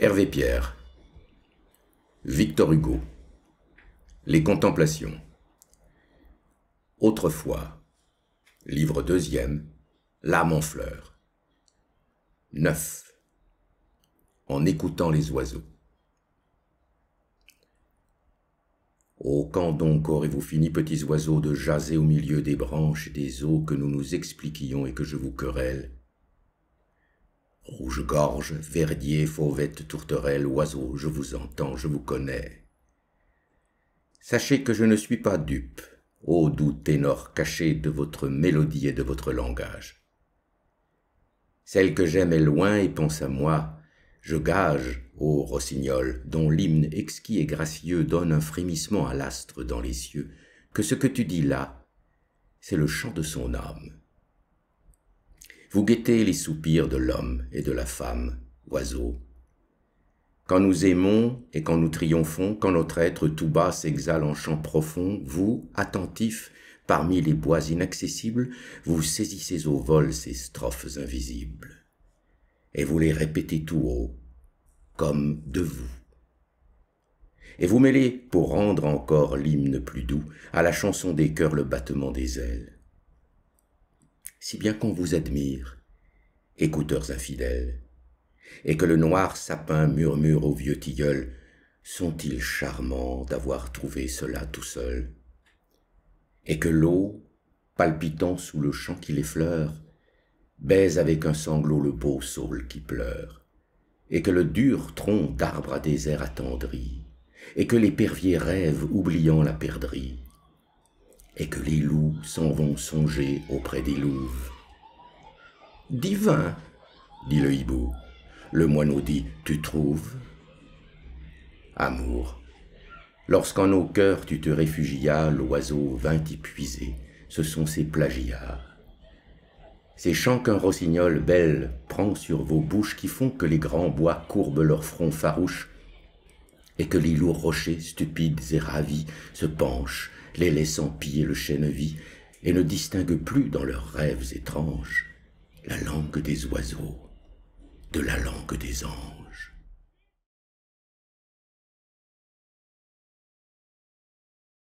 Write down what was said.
Hervé Pierre, Victor Hugo, Les Contemplations, Autrefois, livre deuxième, L'âme en fleurs. 9. En écoutant les oiseaux. Oh, quand donc aurez-vous fini, petits oiseaux, de jaser au milieu des branches et des eaux que nous nous expliquions et que je vous querelle Rouge-gorge, verdier, fauvette, tourterelle, oiseau, je vous entends, je vous connais. Sachez que je ne suis pas dupe, ô doux ténor caché de votre mélodie et de votre langage. Celle que j'aime est loin et pense à moi. Je gage, ô rossignol, dont l'hymne exquis et gracieux donne un frémissement à l'astre dans les cieux, que ce que tu dis là, c'est le chant de son âme. Vous guettez les soupirs de l'homme et de la femme, oiseau. Quand nous aimons et quand nous triomphons, quand notre être tout bas s'exhale en chant profond, vous, attentif, parmi les bois inaccessibles, vous saisissez au vol ces strophes invisibles. Et vous les répétez tout haut, comme de vous et vous mêlez, pour rendre encore l'hymne plus doux, à la chanson des cœurs le battement des ailes si bien qu'on vous admire, écouteurs infidèles, et que le noir sapin murmure au vieux tilleul, sont-ils charmants d'avoir trouvé cela tout seul Et que l'eau, palpitant sous le champ qui l'effleure, baise avec un sanglot le beau saule qui pleure, et que le dur tronc d'arbre à désert attendrit, et que l'épervier rêve oubliant la perdrie, et que les loups s'en vont songer auprès des louves. Divin, dit le hibou. Le moineau dit Tu trouves Amour. Lorsqu'en nos cœurs tu te réfugias, l'oiseau vint y puiser. Ce sont ces plagiats. Ces chants qu'un rossignol belle prend sur vos bouches qui font que les grands bois courbent leur front farouche et que les lourds rochers, stupides et ravis, se penchent, les laissant piller le chêne vie, et ne distinguent plus dans leurs rêves étranges la langue des oiseaux de la langue des anges.